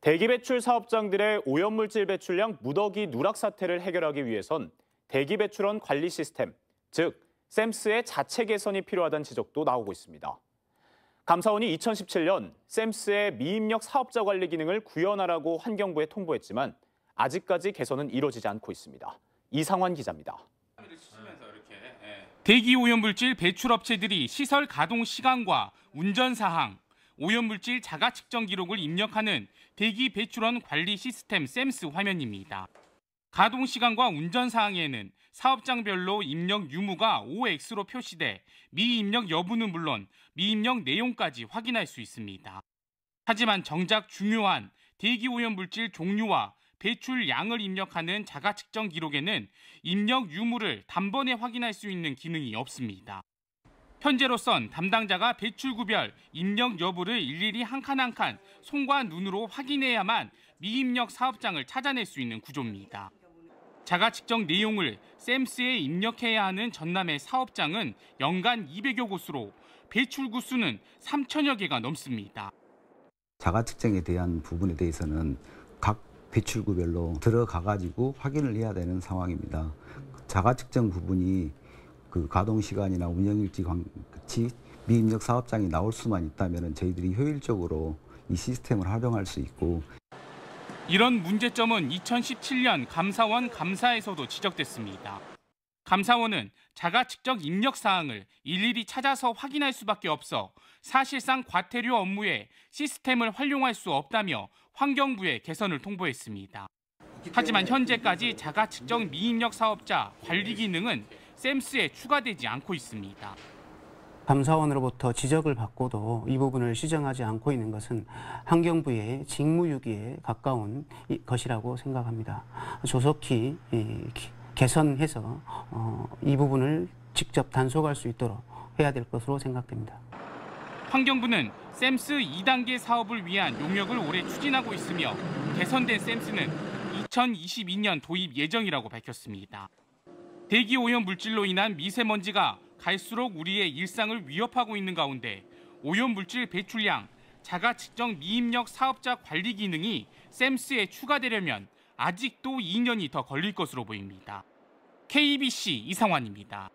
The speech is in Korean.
대기 배출 사업장들의 오염물질 배출량 무더기 누락 사태를 해결하기 위해선 대기 배출원 관리 시스템, 즉 샘스의 자체 개선이 필요하다는 지적도 나오고 있습니다. 감사원이 2017년 샘스의 미입력 사업자 관리 기능을 구현하라고 환경부에 통보했지만 아직까지 개선은 이루어지지 않고 있습니다. 이상환 기자입니다. 대기 오염물질 배출 업체들이 시설 가동 시간과 운전 사항, 오염물질 자가 측정 기록을 입력하는 대기 배출원 관리 시스템 샘스 화면입니다. 가동 시간과 운전 사항에는 사업장별로 입력 유무가 OX로 표시돼 미입력 여부는 물론 미입력 내용까지 확인할 수 있습니다. 하지만 정작 중요한 대기 오염 물질 종류와 배출 양을 입력하는 자가 측정 기록에는 입력 유무를 단번에 확인할 수 있는 기능이 없습니다. 현재로선 담당자가 배출 구별, 입력 여부를 일일이 한 칸 한 칸 손과 눈으로 확인해야만 미입력 사업장을 찾아낼 수 있는 구조입니다. 자가 측정 내용을 샘스에 입력해야 하는 전남의 사업장은 연간 200여 곳으로 배출 구수는 3천여 개가 넘습니다. 자가 측정에 대한 부분에 대해서는 각 배출구별로 들어가 가지고 확인을 해야 되는 상황입니다. 자가 측정 부분이 그 가동 시간이나 운영일지 관치 미입력 사업장이 나올 수만 있다면 저희들이 효율적으로 이 시스템을 활용할 수 있고 이런 문제점은 2017년 감사원 감사에서도 지적됐습니다. 감사원은 자가 직접 입력 사항을 일일이 찾아서 확인할 수밖에 없어 사실상 과태료 업무에 시스템을 활용할 수 없다며 환경부에 개선을 통보했습니다. 하지만 현재까지 자가 측정 미입력 사업자 관리 기능은 샘스에 추가되지 않고 있습니다. 감사원으로부터 지적을 받고도 이 부분을 시정하지 않고 있는 것은 환경부의 직무유기에 가까운 것이라고 생각합니다. 조속히 개선해서 어, 이 부분을 직접 단속할 수 있도록 해야 될 것으로 생각됩니다. 환경부는 샘스 2단계 사업을 위한 용역을 올해 추진하고 있으며 개선된 샘스는 2022년 도입 예정이라고 밝혔습니다. 대기 오염 물질로 인한 미세먼지가 갈수록 우리의 일상을 위협하고 있는 가운데 오염 물질 배출량, 자가 측정 미입력 사업자 관리 기능이 샘스에 추가되려면 아직도 2년이 더 걸릴 것으로 보입니다. KBC 이상환입니다.